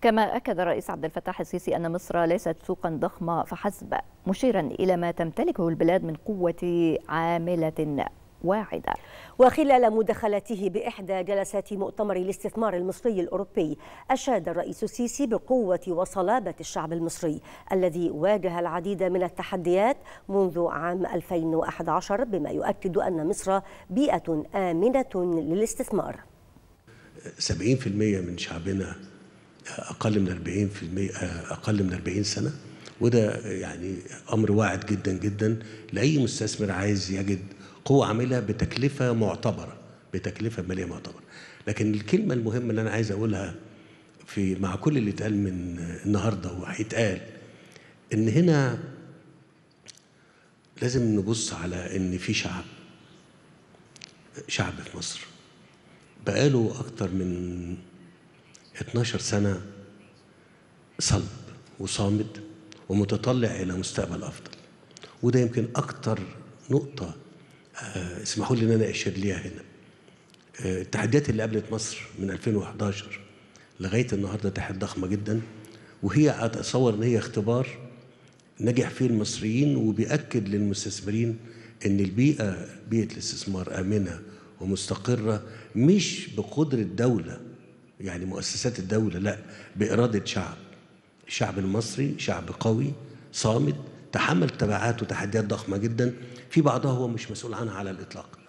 كما أكد الرئيس عبد الفتاح السيسي أن مصر ليست سوقا ضخمة فحسب مشيرا إلى ما تمتلكه البلاد من قوة عاملة واعدة وخلال مداخلته بإحدى جلسات مؤتمر الاستثمار المصري الأوروبي أشاد الرئيس السيسي بقوة وصلابة الشعب المصري الذي واجه العديد من التحديات منذ عام 2011 بما يؤكد أن مصر بيئة آمنة للاستثمار 70% من شعبنا اقل من 40% اقل من 40 سنه وده يعني امر واعد جدا جدا لاي مستثمر عايز يجد قوه عامله بتكلفه معتبره بتكلفه ماليه معتبره لكن الكلمه المهمه اللي انا عايز اقولها في مع كل اللي اتقال من النهارده وهيتقال ان هنا لازم نبص على ان في شعب شعب في مصر بقاله اكتر من 12 سنة صلب وصامد ومتطلع إلى مستقبل أفضل وده يمكن أكتر نقطة آه، اسمحوا لي إن أنا أشير ليها هنا آه، التحديات اللي قابلت مصر من 2011 لغاية النهاردة تحديات ضخمة جدا وهي أتصور إن هي اختبار نجح فيه المصريين وبيأكد للمستثمرين إن البيئة بيئة الاستثمار آمنة ومستقرة مش بقدرة دولة يعني مؤسسات الدولة لا بإرادة شعب الشعب المصري شعب قوي صامد تحمل تبعات وتحديات ضخمة جدا في بعضها هو مش مسؤول عنها على الإطلاق